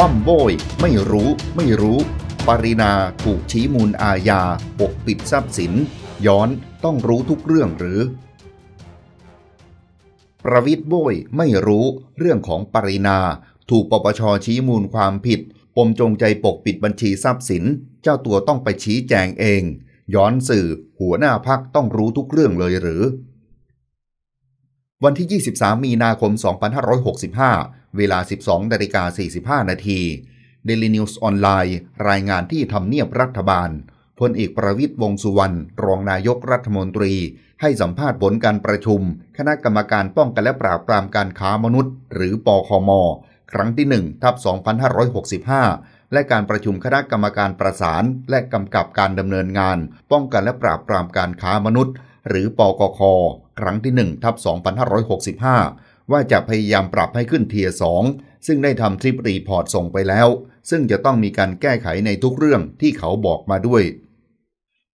ป้อมโบยไม่รู้ไม่รู้ปรินาถูกชี้มูลอาญาปกปิดทรัพย์สิน ย้อนต้องรู้ทุกเรื่องหรือ ประวิทย์โบยไม่รู้ เรื่องของปรินาถูกปปชชี้มูลความผิด ปมจงใจปกปิดบัญชีทรัพย์สิน เจ้าตัวต้องไปชี้แจงเอง ย้อนสื่อ หัวหน้าพักต้องรู้ทุกเรื่องเลยหรือ วันที่ 23 มีนาคม 2565เวลา 12นาฬิกา45 นาทีเดลินิวส์ออนไลน์ รายงานที่ทำเนียบรัฐบาล พลเอกประวิตยวงสุวรรณ รองนายกรัฐมนตรี ให้สัมภาษณ์ผลการประชุม คณะกรรมการป้องกันและปราบปรามการค้ามนุษย์ หรือปอคอมอครั้งที่ 1ทับ 2565 และการประชุมคณะกรรมการประสาน และกำกับการดำเนินงาน ป้องกันและปราบปรามการค้ามนุษย์ หรือปอกคครั้งที่1ทับ2565ว่าจะพยายามปรับให้ขึ้นเทียสอง ซึ่งได้ทำทริปรีพอร์ตส่งไปแล้ว ซึ่งจะต้องมีการแก้ไขในทุกเรื่องที่เขาบอกมาด้วย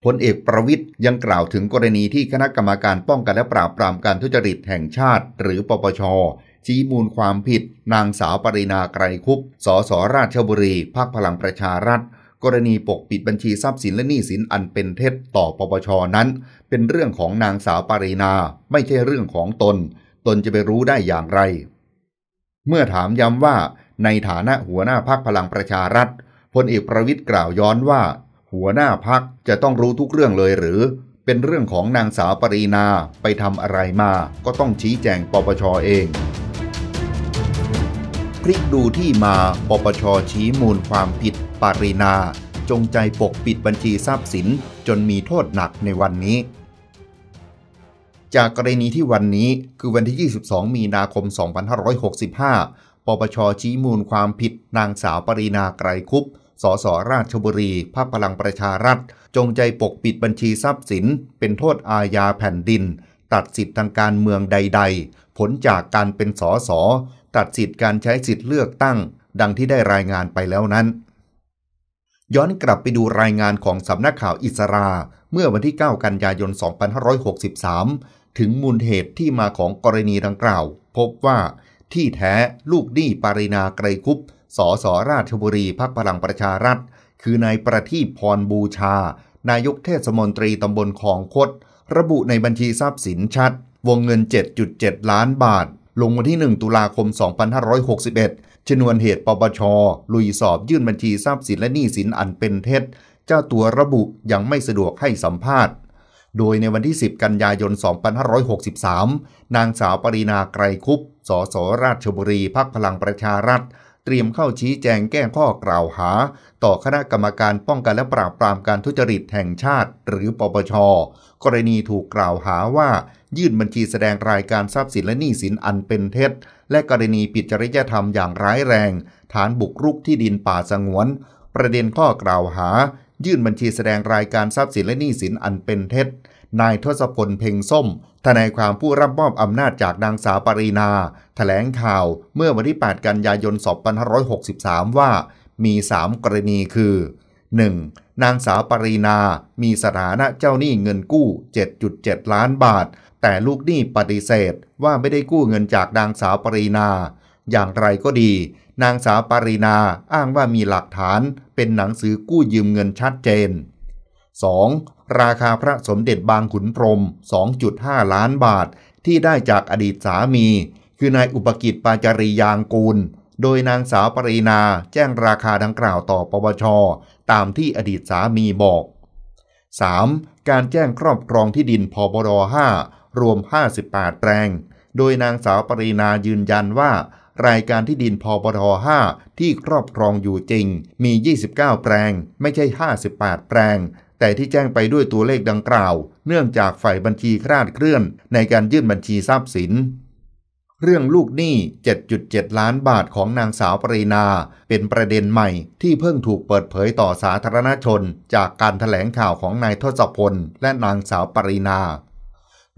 พลเอกประวิทย์ยังกล่าวถึงกรณีที่คณะกรรมการป้องกันและปราบปรามการทุจริตแห่งชาติ หรือปปชชี้มูลความผิด นางสาวปรินาไกรคุปสสราชบุรีพักพลังประชารัฐ กรณีปกปิดบัญชีทรัพย์สินและหนี้สินอันเป็นเท็จต่อปปชนั้น เป็นเรื่องของนางสาวปรินาไม่ใช่เรื่องของตนตนจะไปรู้ได้อย่างไร เมื่อถามย้ำว่า ในฐานะหัวหน้าพักพลังประชารัฐพลเอกประวิทย์กล่าวย้อนว่า หัวหน้าพักจะต้องรู้ทุกเรื่องเลยหรือ เป็นเรื่องของนางสาวปรีนาไปทำอะไรมา ก็ต้องชี้แจงปปชอเองพลิกดูที่มาปปชชี้มูลความผิดปรีนา จงใจปกปิดบัญชีทรัพย์สิน จนมีโทษหนักในวันนี้จากกรณีที่วันนี้คือวันที่ 22 มีนาคม 2565ปปชชี้มูลความผิดนางสาวปรีนาไกรคุปสสราชบุรี ภาคพลังประชารัฐ จงใจปกปิดบัญชีทรัพย์สิน เป็นโทษอาญาแผ่นดิน ตัดสิทธิทางการเมืองใดๆ ผลจากการเป็นสสตัดสิทธิการใช้สิทธิเลือกตั้ง ดังที่ได้รายงานไปแล้วนั้นย้อนกลับไปดูรายงานของสำนักข่าวอิสรา เมื่อวันที่ 9 กันยายน 2563 ถึงมูลเหตุที่มาของกรณีดังกล่าว พบว่าที่แท้ลูกหนี้ปารินาไกรคุปสสราชบุรีพักพลังประชารัฐ คือนายประทีปพรบูชา นายกเทศมนตรีตำบลคลองคด ระบุในบัญชีทรัพย์สินชัด วงเงิน 7.7 ล้านบาท ลงวันที่ 1 ตุลาคม 2561ชนวนเหตุปปชลุยสอบยื่นบัญชีทรัพย์สิน และหนี้สินอันเป็นเท็จเจ้าตัวระบุ ยังไม่สะดวกให้สัมภาษณ์ โดยในวันที่ 10 กันยายน 2563 นางสาวปรีนาไกรคุปสสราชบุรีพักพลังประชารัฐเตรียมเข้าชี้แจงแก้ข้อกล่าวหา ต่อคณะกรรมการป้องกันและปราบปรามการทุจริตแห่งชาติ หรือปปชกรณีถูกกล่าวหาว่า ยื่นบัญชีแสดงรายการทรัพย์สินและหนี้สินอันเป็นเท็จและกรณีผิดจริยธรรมอย่างร้ายแรงฐานบุกรุกที่ดินป่าสงวน ประเด็นข้อกล่าวหา ยื่นบัญชีแสดงรายการทรัพย์สินและหนี้สินอันเป็นเท็จนายทศพลเพ่งส้ม ทนายความผู้รับมอบอำนาจจากนางสาวปรีนาถแถลงข่าวเมื่อวันที่ 8 กันยายน 2563 ว่ามี 3 กรณีคือ 1. นางสาวปรีนา มีสถานะเจ้าหนี้เงินกู้ 7.7 ล้านบาท แต่ลูกหนี้ปฏิเสธว่าไม่ได้กู้เงินจากนางสาวปรีนา อย่างไรก็ดี นางสาวปรีนา อ้างว่ามีหลักฐานเป็นหนังสือกู้ยืมเงินชัดเจน 2. ราคาพระสมเด็จบางขุนพรม 2.5 ล้านบาท ที่ได้จากอดีตสามี คือนายอุปกิจปาจริยางกูล โดยนางสาว ปรีนาแจ้งราคาดังกล่าวต่อปปชตามที่อดีตสามีบอก 3. การแจ้งครอบครองที่ดินพบร5รวม 58 แปลง โดยนางสาวปรีนายืนยันว่า รายการที่ดินพบร5ที่ครอบครองอยู่จริงมี 29 แปลง ไม่ใช่ 58 แปลงแต่ที่แจ้งไปด้วยตัวเลขดังกล่าว เนื่องจากฝ่ายบัญชีคลาดเคลื่อนในการยื่นบัญชีทรัพย์สิน เรื่องลูกหนี้ 7.7 ล้านบาทของนางสาวปรีนาเป็นประเด็นใหม่ที่เพิ่งถูกเปิดเผยต่อสาธารณชน จากการถแถลงข่าวของนายทศพลและนางสาวปรีนา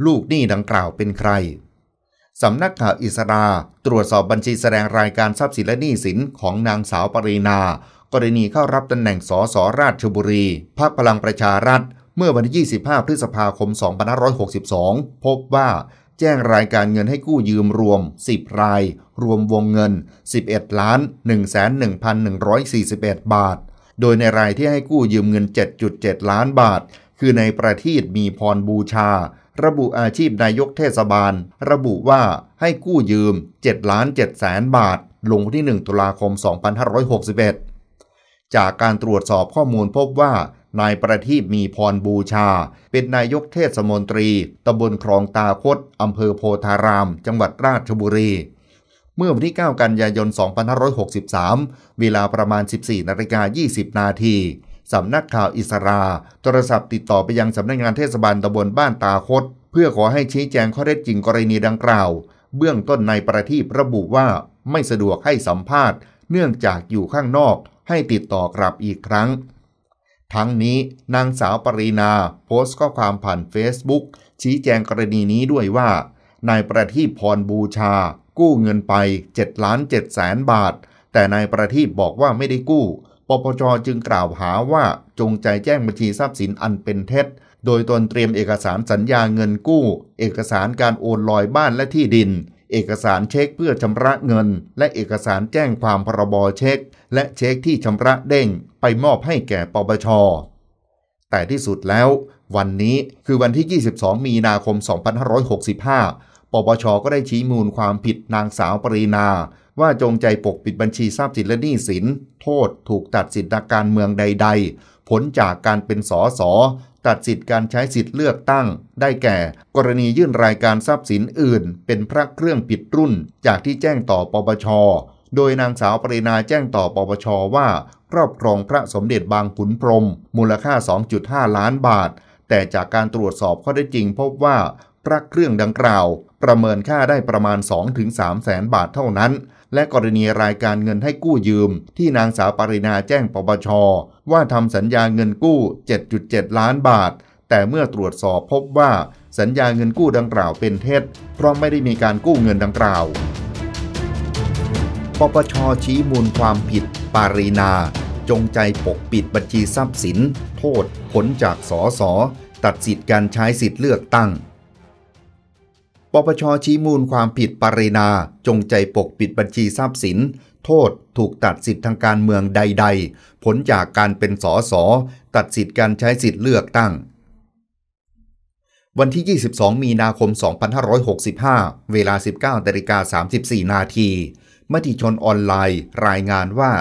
ลูกหนี้ดังกล่าวเป็นใคร สำนักข่าวอิสราตรวจสอบบัญชีแสดงรายการทรัพย์สินและหนี้สินของนางสาวปรีนากรณีเข้ารับตำแหน่งสสราชบุรี พรกพลังประชารัฐเมื่อวันที่ 25 พฤษภาคม 2562 พบว่า แจ้งรายการเงินให้กู้ยืมรวม 10 ราย รวมวงเงิน 11ล้าน1 1 1 4 1 บาท โดยในรายที่ให้กู้ยืมเงิน 7.7 ล้านบาท คือในประทีมีพรบูชา ระบุอาชีพนายกเทศบาล ระบุว่าให้กู้ยืม7ล้าน7แสนบาท ลงที่ 1 ตุลาคม 2561จากการตรวจสอบข้อมูลพบว่า นายประทีปมีพรบูชา เป็นนายกเทศมนตรีตำบลคลองตาคตอำเภอโพธาราม จังหวัดราชบุรี เมื่อวันที่9กันยายน 2563 เวลาประมาณ 14นาฬิกา20นาทีสำนักข่าวอิสราโทรศัพท์ติดต่อไปยังสำนักงานเทศบาลตำบลบ้านตาคต เพื่อขอให้ชี้แจงข้อเท็จจริงกรณีดังกล่าว เบื้องต้นนายประทีประบุว่าไม่สะดวกให้สัมภาษณ์ เนื่องจากอยู่ข้างนอกให้ติดต่อกลับอีกครั้ง ทั้งนี้นางสาวปรีนา โพสต์ข้อความผ่าน Facebook ชี้แจงกรณีนี้ด้วยว่านายประทีปพรบูชากู้เงินไป7ล้าน7แสนบาท แต่นายประทีปบอกว่าไม่ได้กู้ปปชจึงกล่าวหาว่าจงใจแจ้งบัญชีทรัพย์สินอันเป็นเท็จ โดยตนเตรียมเอกสารสัญญาเงินกู้ เอกสารการโอนลอยบ้านและที่ดินเอกสารเช็คเพื่อชำระเงิน และเอกสารแจ้งความพรบเช็ค และเช็คที่ชำระเด้งไปมอบให้แก่ปปช แต่ที่สุดแล้ว วันนี้คือวันที่ 22 มีนาคม 2565 ปปชก็ได้ชี้มูลความผิดนางสาวปรีนา ว่าจงใจปกปิดบัญชีทรัพย์สินและหนี้สิน โทษถูกตัดสิทธิการเมืองใดๆ ผลจากการเป็นสอสอัดสิทธิ์การใช้สิทธิ์เลือกตั้งได้แก่กรณียื่นรายการทรัพย์สินอื่นเป็นพระเครื่องผิดรุ่นจากที่แจ้งต่อปปช โดยนางสาวปรินาแจ้งต่อปปชว่า ครอบครองพระสมเด็จบางขุนพรมมูลค่า 2.5 ล้านบาท แต่จากการตรวจสอบข้อได้จริงพบว่า พระเครื่องดังกล่าว ประเมินค่าได้ประมาณ 2-3 แสนบาทเท่านั้นและกรณีรายการเงินให้กู้ยืม ที่นางสาวปรินาแจ้งปปช ว่าทำสัญญาเงินกู้ 7.7 ล้านบาท แต่เมื่อตรวจสอบพบว่าสัญญาเงินกู้ดังกล่าวเป็นเท็จเพราะไม่ได้มีการกู้เงินดังกล่าว ปปช ชี้มูลความผิด ปารีนาจงใจปกปิดบัญชีทรัพย์สิน โทษผลจากสอสอตัดสิทธิการใช้สิทธิเลือกตั้งปปชชี้มูลความผิดปรินาจงใจปกปิดบัญชีทรัพย์สิน โทษถูกตัดสิทธิ์ทางการเมืองใด ๆ ผลจากการเป็นสสตัดสิทธิ์การใช้สิทธิ์เลือกตั้ง วันที่ 22 มีนาคม 2565 เวลา 19นาิกา34 นาทีมติชนออนไลน์ รายงานว่า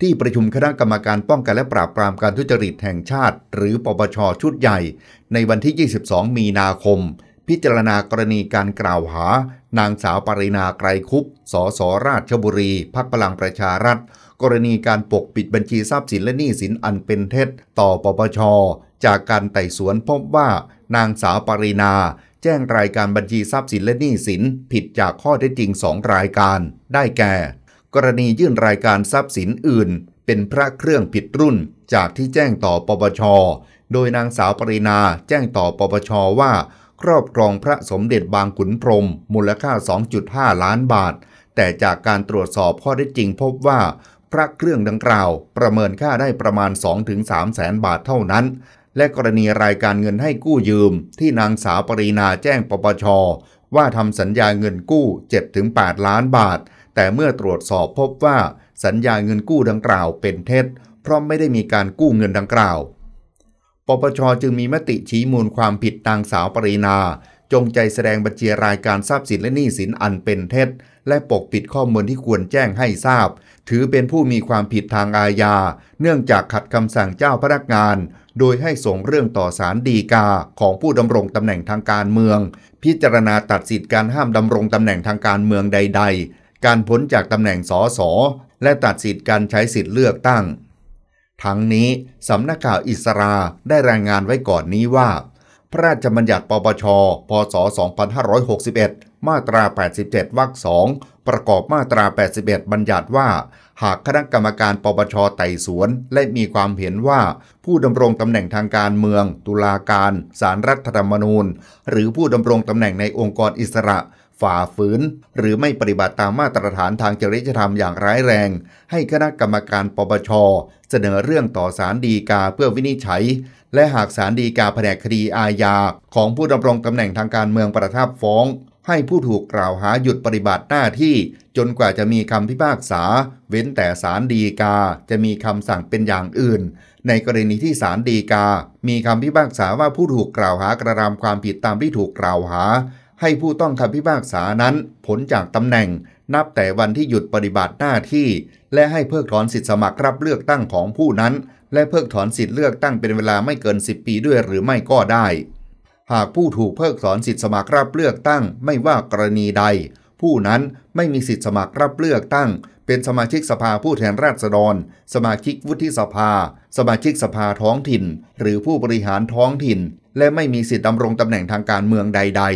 ที่ประชุมคณะกรรมการป้องกันและปราบปรามการทุจริตแห่งชาติ หรือปปชชุดใหญ่ ในวันที่ 22 มีนาคมพิจารณากรณีการกล่าวหา นางสาวปรินาไกรคุปสสราชบุรีพักพลังประชารัฐ กรณีการปกปิดบัญชีทรัพย์สินและหนี้สินอันเป็นเท็จต่อปปช จากการไต่สวนพบว่า นางสาวปรินาแจ้งรายการบัญชีทรัพย์สินและหนี้สินผิดจากข้อเท็จจริงสองรายการ ได้แก่ กรณียื่นรายการทรัพย์สินอื่น เป็นพระเครื่องผิดรุ่น จากที่แจ้งต่อปปช โดยนางสาวปรินา แจ้งต่อปปชว่าครอบครองพระสมเด็จบางขุนพรมมูลค่า 2.5 ล้านบาท แต่จากการตรวจสอบข้อได้จริงพบว่าพระเครื่องดังกล่าวประเมินค่าได้ประมาณ 2-3 แสนบาทเท่านั้น และกรณีรายการเงินให้กู้ยืม ที่นางสาวปรีนาแจ้งปปชว่าทำสัญญาเงินกู้ 7-8 ล้านบาท แต่เมื่อตรวจสอบพบว่า สัญญาเงินกู้ดังกล่าวเป็นเท็จเพราะไม่ได้มีการกู้เงินดังกล่าวปปชจึงมีมติชี้มูลความผิดนางสาวปรีนา จงใจแสดงบัญชีรายการทรัพย์สินและหนี้สินอันเป็นเท็จ และปกปิดข้อมูลที่ควรแจ้งให้ทราบ ถือเป็นผู้มีความผิดทางอาญา เนื่องจากขัดคำสั่งเจ้าพนักงาน โดยให้ส่งเรื่องต่อศาลฎีกาของผู้ดำรงตำแหน่งทางการเมือง พิจารณาตัดสิทธิการห้ามดำรงตำแหน่งทางการเมืองใด ๆ การพ้นจากตำแหน่งสส และตัดสิทธิการใช้สิทธิเลือกตั้งทั้งนี้สำนักข่าวอิสราได้รายงานไว้ก่อนนี้ว่า พระราชบัญญัติปปช พศ 2561 มาตรา 87 วรรค 2 ประกอบมาตรา 81 บัญญัติว่า หากคณะกรรมการปปชไต่สวน และมีความเห็นว่าผู้ดำรงตำแหน่งทางการเมือง ตุลาการ สารรัฐธรรมนูญ หรือผู้ดำรงตำแหน่งในองค์กรอิสระฝ่าฝืนหรือไม่ปฏิบัติตามมาตรฐานทางจริยธรรมอย่างร้ายแรง ให้คณะกรรมการปปชเสนอเรื่องต่อศาลฎีกาเพื่อวินิจฉัย และหากศาลฎีกาแผนคดีอาญาของผู้ดำรงตำแหน่งทางการเมืองประทับฟ้อง ให้ผู้ถูกกล่าวหาหยุดปฏิบัติหน้าที่จนกว่าจะมีคำพิพากษา เว้นแต่ศาลฎีกาจะมีคำสั่งเป็นอย่างอื่น ในกรณีที่ศาลฎีกา มีคำพิพากษาว่าผู้ถูกกล่าวหากระทำความผิดตามที่ถูกกล่าวหาให้ผู้ต้องคำพิพากษานั้น ผลจากตำแหน่งนับแต่วันที่หยุดปฏิบัติหน้าที่ และให้เพิกถอนสิทธิสมัครรับเลือกตั้งของผู้นั้น และเพิกถอนสิทธิเลือกตั้งเป็นเวลาไม่เกิน10ปีด้วยหรือไม่ก็ได้ หากผู้ถูกเพิกถอนสิทธิสมัครรับเลือกตั้งไม่ว่ากรณีใด ผู้นั้นไม่มีสิทธิสมัครรับเลือกตั้ง เป็นสมาชิกสภา ผู้แทนราษฎร สมาชิกวุฒิสภา สมาชิกสภาท้องถิ่น หรือผู้บริหารท้องถิ่น และไม่มีสิทธิดำรงตำแหน่งทางการเมืองใด ๆ